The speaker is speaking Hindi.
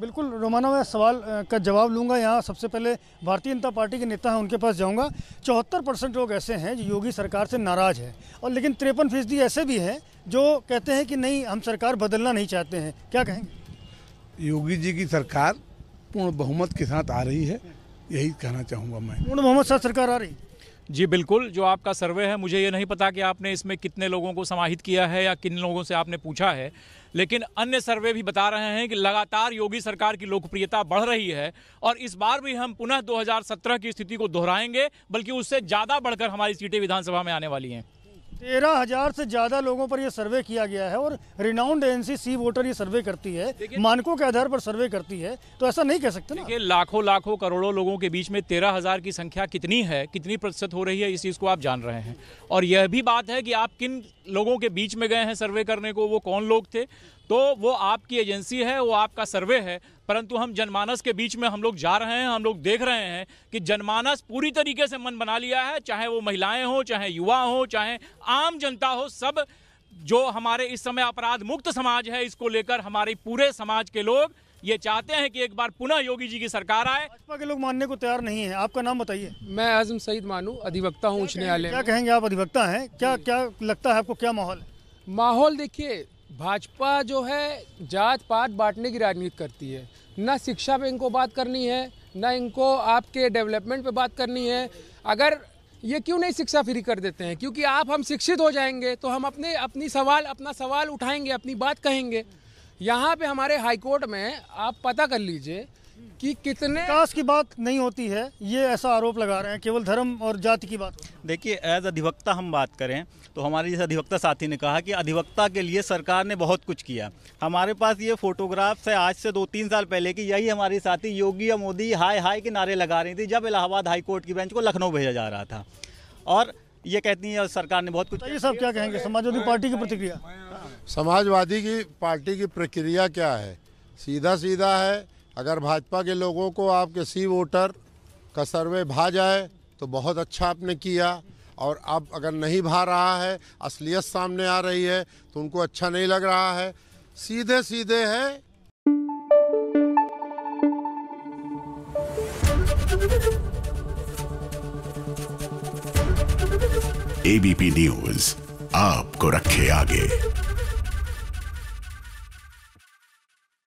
बिल्कुल रोमाना मैं सवाल का जवाब लूंगा यहाँ सबसे पहले भारतीय जनता पार्टी के नेता हैं उनके पास जाऊंगा चौहत्तर परसेंट लोग ऐसे हैं जो योगी सरकार से नाराज़ हैं और लेकिन तिरपन फीसदी ऐसे भी हैं जो कहते हैं कि नहीं हम सरकार बदलना नहीं चाहते हैं क्या कहेंगे योगी जी की सरकार पूर्ण बहुमत के साथ आ रही है यही कहना चाहूँगा मैं पूर्ण बहुमत साथ सरकार आ रही है जी बिल्कुल जो आपका सर्वे है मुझे ये नहीं पता कि आपने इसमें कितने लोगों को समाहित किया है या किन लोगों से आपने पूछा है लेकिन अन्य सर्वे भी बता रहे हैं कि लगातार योगी सरकार की लोकप्रियता बढ़ रही है और इस बार भी हम पुनः 2017 की स्थिति को दोहराएंगे बल्कि उससे ज़्यादा बढ़कर हमारी सीटें विधानसभा में आने वाली हैं तेरह हजार से ज्यादा लोगों पर यह सर्वे किया गया है और रिनाउंड एजेंसी सी वोटर ये सर्वे करती है मानकों के आधार पर सर्वे करती है तो ऐसा नहीं कह सकते ना लाखों लाखों करोड़ों लोगों के बीच में तेरह हजार की संख्या कितनी है कितनी प्रतिशत हो रही है इस चीज़ को आप जान रहे हैं और यह भी बात है कि आप किन लोगों के बीच में गए हैं सर्वे करने को वो कौन लोग थे तो वो आपकी एजेंसी है वो आपका सर्वे है परंतु हम जनमानस के बीच में हम लोग जा रहे हैं हम लोग देख रहे हैं कि जनमानस पूरी तरीके से मन बना लिया है चाहे वो महिलाएं हो चाहे युवा हो चाहे आम जनता हो सब जो हमारे इस समय अपराध मुक्त समाज है इसको लेकर हमारे पूरे समाज के लोग ये चाहते हैं कि एक बार पुनः योगी जी की सरकार आए भाजपा के लोग मानने को तैयार नहीं है आपका नाम बताइए मैं आजम सईद मानू अधिवक्ता हूँ उच्च न्यायालय क्या कहेंगे आप अधिवक्ता हैं क्या क्या लगता है आपको क्या माहौल माहौल देखिए भाजपा जो है जात पात बांटने की राजनीति करती है ना शिक्षा पे इनको बात करनी है ना इनको आपके डेवलपमेंट पे बात करनी है अगर ये क्यों नहीं शिक्षा फ्री कर देते हैं क्योंकि आप हम शिक्षित हो जाएंगे तो हम अपने अपनी सवाल अपना सवाल उठाएंगे अपनी बात कहेंगे यहाँ पे हमारे हाईकोर्ट में आप पता कर लीजिए कि कितने विकास की बात नहीं होती है ये ऐसा आरोप लगा रहे हैं केवल धर्म और जाति की बात देखिए एज अधिवक्ता हम बात करें तो हमारे जैसे अधिवक्ता साथी ने कहा कि अधिवक्ता के लिए सरकार ने बहुत कुछ किया हमारे पास ये फोटोग्राफ्स है आज से दो तीन साल पहले की यही हमारे साथी योगी या मोदी हाय हाय के नारे लगा रही थी जब इलाहाबाद हाईकोर्ट की बेंच को लखनऊ भेजा जा रहा था और ये कहती है सरकार ने बहुत कुछ ये सब क्या कहेंगे समाजवादी पार्टी की प्रतिक्रिया समाजवादी की पार्टी की प्रक्रिया क्या है सीधा सीधा है अगर भाजपा के लोगों को आपके सी वोटर का सर्वे भा जाए तो बहुत अच्छा आपने किया और अब अगर नहीं भा रहा है असलियत सामने आ रही है तो उनको अच्छा नहीं लग रहा है सीधे सीधे है एबीपी न्यूज आपको रखे आगे